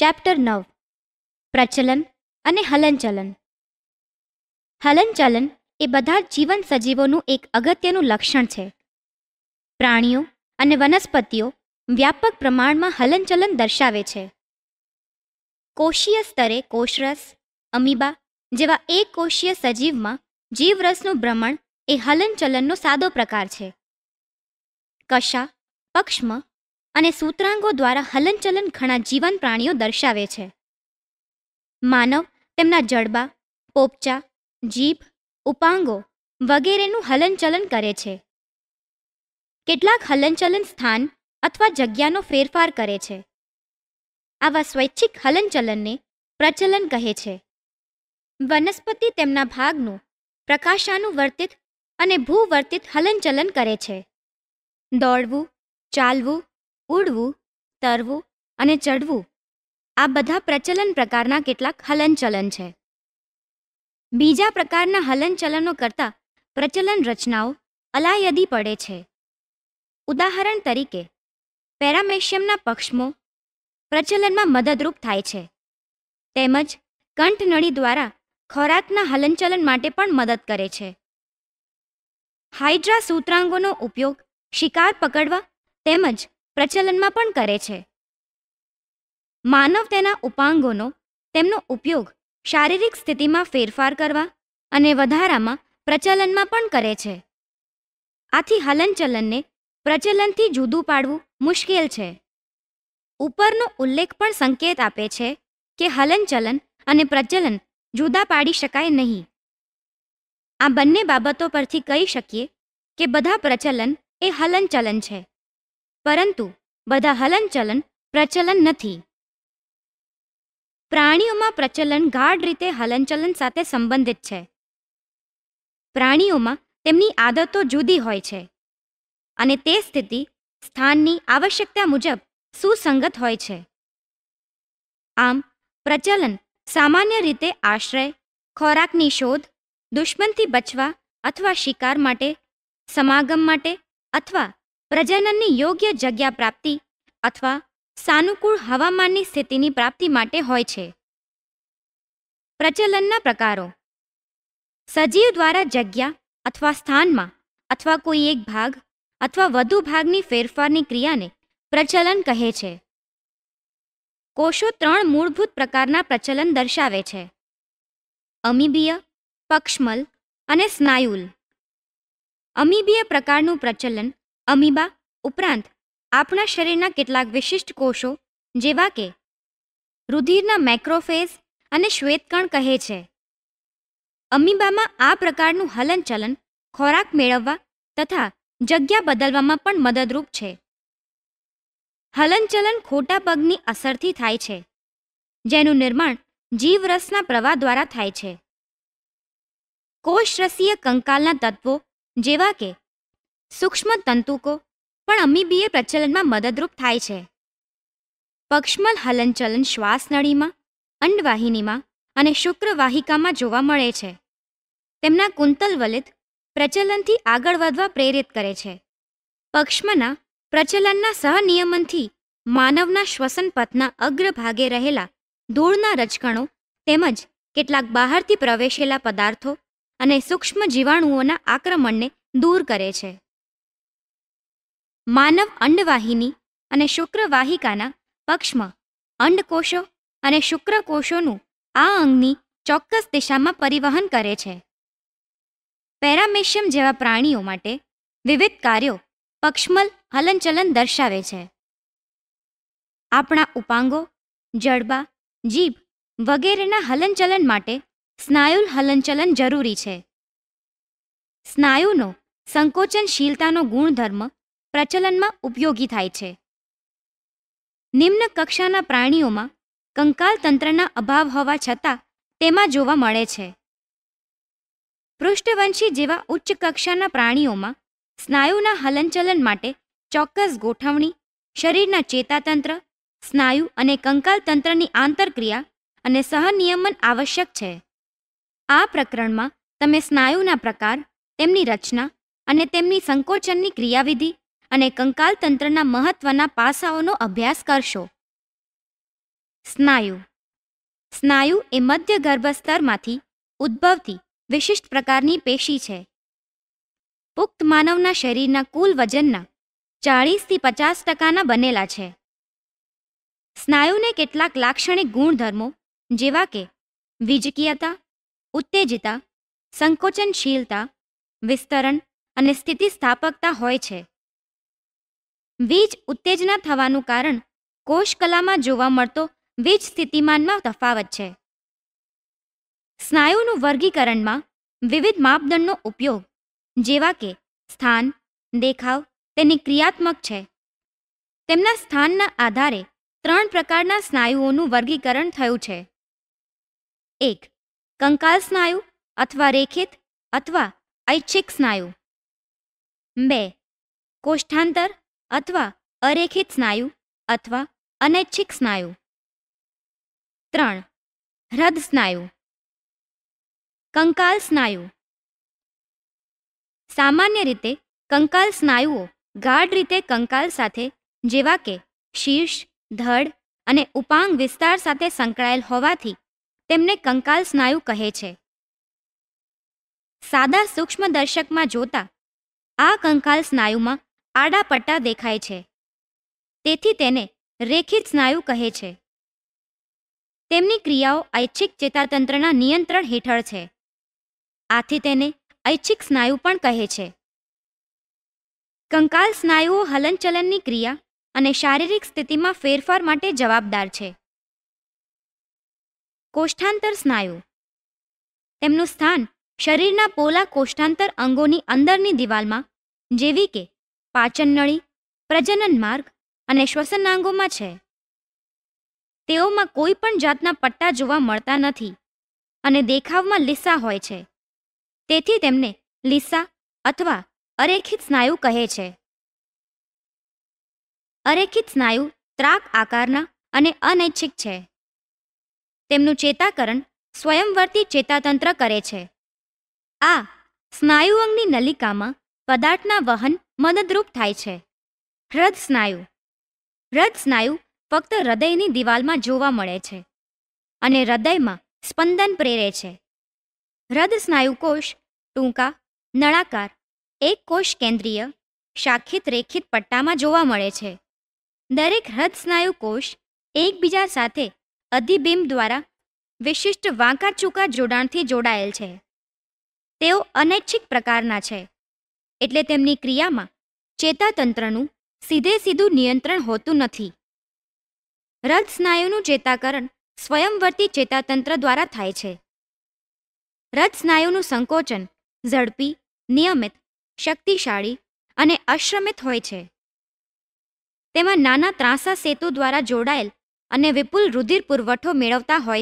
chapter નવ પ્રચલન અને હલનચલન હલનચલન એ બધા જીવન સજીવોનું એક અગત્યનું લક્ષણ છે પ્રાણીઓ અને વનસ્પતિઓ વ્યાપક પ્રમાણમાં હલનચલન દર્શાવે છે કોષીય સ્તરે કોષરસ અમીબા જેવા એક કોષીય સજીવમાં જીવરસનું ભ્રમણ એ હલનચલનનો સાદો પ્રકાર છે કશા પક્ષ્મ અને સૂત્રાંગો દ્વારા હલનચલન ઘણા જીવન પ્રાણીઓ દર્શાવે છે માનવ તેમના જડબા પોપચા જીભ ઉપાંગો વગેરેનું હલનચલન કરે છે કેટલાક હલનચલન સ્થાન અથવા જગ્યાનો ફેરફાર કરે છે આવા સ્વૈચ્છિક હલનચલનને પ્રચલન કહે છે વનસ્પતિ તેમના ભાગનું પ્રકાશાનુવર્તિત અને ભૂવર્તિત હલનચલન કરે છે દોડવું ચાલવું ઉડવું તરવું અને ચડવું આ બધા પ્રચલન પ્રકારના કેટલાક હલનચલન છે બીજા પ્રકારના હલનચલનો કરતાં પ્રચલન રચનાઓ અલાયદી પડે છે ઉદાહરણ તરીકે પેરામેશિયમના પક્ષમો પ્રચલનમાં મદદરૂપ થાય છે તેમજ કંઠનળી દ્વારા ખોરાકના હલનચલન માટે પણ મદદ કરે છે હાઇડ્રા સૂત્રાંગોનો ઉપયોગ શિકાર પકડવા તેમજ પ્રચલનમાં પણ કરે છે માનવ તેના ઉપાંગોનો તેમનો ઉપયોગ શારીરિક સ્થિતિમાં ફેરફાર કરવા અને વધારામાં પ્રચલનમાં પણ કરે છે આથી હલનચલનને પ્રચલનથી જુદું પાડવું મુશ્કેલ છે ઉપરનો ઉલ્લેખ પણ સંકેત આપે છે કે હલનચલન અને પ્રચલન જુદા પાડી શકાય નહીં આ બંને બાબતો પરથી કહી શકીએ કે બધા પ્રચલન એ હલનચલન છે પરંતુ બધા હલનચલન પ્રચલન નથી પ્રાણીઓમાં પ્રચલન ગાઢ રીતે હલનચલન સાથે સંબંધિત છે પ્રાણીઓમાં તેમની આદતો જુદી હોય છે અને તે સ્થિતિ સ્થાનની આવશ્યકતા મુજબ સુસંગત હોય છે આમ પ્રચલન સામાન્ય રીતે આશ્રય ખોરાકની શોધ દુશ્મનથી બચવા અથવા શિકાર માટે સમાગમ માટે અથવા પ્રજનનની યોગ્ય જગ્યા પ્રાપ્તિ અથવા સાનુકૂળ હવામાનની સ્થિતિની પ્રાપ્તિ માટે હોય છે પ્રચલનના પ્રકારો સજીવ દ્વારા જગ્યા અથવા સ્થાનમાં અથવા કોઈ એક ભાગ અથવા વધુ ભાગની ફેરફારની ક્રિયાને પ્રચલન કહે છે કોષો ત્રણ મૂળભૂત પ્રકારના પ્રચલન દર્શાવે છે અમીબીય પક્ષમલ અને સ્નાયુલ અમીબીય પ્રકારનું પ્રચલન અમીબા ઉપરાંત આપણા શરીરના કેટલાક વિશિષ્ટ કોષો જેવા કે રુધિરના મેક્રોફેઝ અને શ્વેતકણ કહે છે અમીબામાં આ પ્રકારનું હલનચલન ખોરાક મેળવવા તથા જગ્યા બદલવામાં પણ મદદરૂપ છે હલનચલન ખોટા પગની અસરથી થાય છે જેનું નિર્માણ જીવરસના પ્રવાહ દ્વારા થાય છે કોષરસીય કંકાલના તત્વો જેવા કે સૂક્ષ્મ તંતુકો પણ અમીબીએ પ્રચલનમાં મદદરૂપ થાય છે પક્ષમલ હલનચલન શ્વાસનળીમાં અંડવાહિનીમાં અને શુક્રવાહિકામાં જોવા મળે છે તેમના કુંતલવલિત પ્રચલનથી આગળ વધવા પ્રેરિત કરે છે પક્ષ્મના પ્રચલનના સહનિયમનથી માનવના શ્વસન પથના અગ્રભાગે રહેલા ધૂળના રજકણો તેમજ કેટલાક બહારથી પ્રવેશેલા પદાર્થો અને સૂક્ષ્મ જીવાણુઓના આક્રમણને દૂર કરે છે માનવ અંડવાહિની અને શુક્રવાહિકાના પક્ષમાં અંડકોષો અને શુક્રકોષોનું આ અંગની ચોક્કસ દિશામાં પરિવહન કરે છે પેરામેશિયમ જેવા પ્રાણીઓ માટે વિવિધ કાર્યો પક્ષમલ હલનચલન દર્શાવે છે આપણા ઉપાંગો જડબા જીભ વગેરેના હલનચલન માટે સ્નાયુલ હલનચલન જરૂરી છે સ્નાયુનો સંકોચનશીલતાનો ગુણધર્મ પ્રચલનમાં ઉપયોગી થાય છે નિમ્ન કક્ષાના પ્રાણીઓમાં કંકાલ તંત્રના અભાવ હોવા છતાં તેમાં જોવા મળે છે પૃષ્ઠવંશી જેવા ઉચ્ચ કક્ષાના પ્રાણીઓમાં સ્નાયુના હલનચલન માટે ચોક્કસ ગોઠવણી શરીરના ચેતાતંત્ર સ્નાયુ અને કંકાલ તંત્રની આંતરક્રિયા અને સહનિયમન આવશ્યક છે આ પ્રકરણમાં તમે સ્નાયુના પ્રકાર તેમની રચના અને તેમની સંકોચનની ક્રિયાવિધિ અને કંકાલ તંત્રના મહત્ત્વના પાસાઓનો અભ્યાસ કરશો સ્નાયુ સ્નાયુ એ મધ્ય ગર્ભસ્તરમાંથી ઉદ્ભવતી વિશિષ્ટ પ્રકારની પેશી છે પુખ્ત માનવના શરીરના કુલ વજનના ચાળીસથી પચાસ ટકાના બનેલા છે સ્નાયુને કેટલાક લાક્ષણિક ગુણધર્મો જેવા કે વિજકીયતા ઉત્તેજિતા સંકોચનશીલતા વિસ્તરણ અને સ્થિતિસ્થાપકતા હોય છે વીજ ઉત્તેજના થવાનું કારણ કોષકલામાં જોવા મળતો વીજ સ્થિતિમાનમાં તફાવત છે સ્નાયુનું વર્ગીકરણમાં વિવિધ માપદંડનો ઉપયોગ જેવા કે સ્થાન દેખાવ તેની ક્રિયાત્મક છે તેમના સ્થાનના આધારે ત્રણ પ્રકારના સ્નાયુઓનું વર્ગીકરણ થયું છે એક કંકાલ સ્નાયુ અથવા રેખિત અથવા ઐચ્છિક સ્નાયુ બે કોષ્ઠાંતર અથવા અરેખિત સ્નાયુ અથવા અનૈચ્છિક સ્નાયુ ત્રણ હૃદ સ્નાયુ કંકાલ સ્નાયુ સામાન્ય રીતે કંકાલ સ્નાયુઓ ગાઢ રીતે કંકાલ સાથે જેવા કે શીર્ષ ધડ અને ઉપાંગ વિસ્તાર સાથે સંકળાયેલ હોવાથી તેમને કંકાલ સ્નાયુ કહે છે સાદા સૂક્ષ્મદર્શકમાં જોતા આ કંકાલ સ્નાયુમાં આડાપટ્ટા દેખાય છે તેથી તેને રેખિત સ્નાયુ કહે છે તેમની ક્રિયાઓ ઐચ્છિક ચેતાતંત્રના નિયંત્રણ હેઠળ છે આથી તેને ઐચ્છિક સ્નાયુ પણ કહે છે કંકાલ સ્નાયુઓ હલનચલનની ક્રિયા અને શારીરિક સ્થિતિમાં ફેરફાર માટે જવાબદાર છે કોષ્ઠાંતર સ્નાયુ તેમનું સ્થાન શરીરના પોલા કોષ્ઠાંતર અંગોની અંદરની દિવાલમાં જેવી કે પાચનનળી પ્રજનન માર્ગ અને શ્વસનાંગોમાં છે તેઓમાં કોઈ પણ જાતના પટ્ટા જોવા મળતા નથી અને દેખાવમાં લીસા હોય છે તેથી તેમને લીસા અથવા અરેખિત સ્નાયુ કહે છે અરેખિત સ્નાયુ ત્રાક આકારના અને અનૈચ્છિક છે તેમનું ચેતાકરણ સ્વયંવર્તી ચેતાતંત્ર કરે છે આ સ્નાયુઅંગની નલિકામાં પદાર્થના વહન મદદરૂપ થાય છે હૃદ સ્નાયુ હૃદ સ્નાયુ ફક્ત હૃદયની દિવાલમાં જોવા મળે છે અને હૃદયમાં સ્પંદન પ્રેરે છે હૃદ સ્નાયુ કોષ ટૂંકા નળાકાર એક કોષ કેન્દ્રીય શાખિત રેખિત પટ્ટામાં જોવા મળે છે દરેક હૃદ સ્નાયુ કોષ એકબીજા સાથે અધિબિંબ દ્વારા વિશિષ્ટ વાંકાચૂકા જોડાણથી જોડાયેલ છે તેઓ અનૈચ્છિક પ્રકારના છે એટલે તેમની ક્રિયામાં ચેતાતંત્રનું સીધે સીધું નિયંત્રણ હોતું નથી રથ સ્નાયુનું ચેતાકરણ સ્વયંવર્તી ચેતાતંત્ર દ્વારા થાય છે રથ સ્નાયુનું સંકોચન ઝડપી નિયમિત શક્તિશાળી અને અશ્રમિત હોય છે તેમાં નાના ત્રાંસા સેતુ દ્વારા જોડાયેલ અને વિપુલ રુધિર પુરવઠો મેળવતા હોય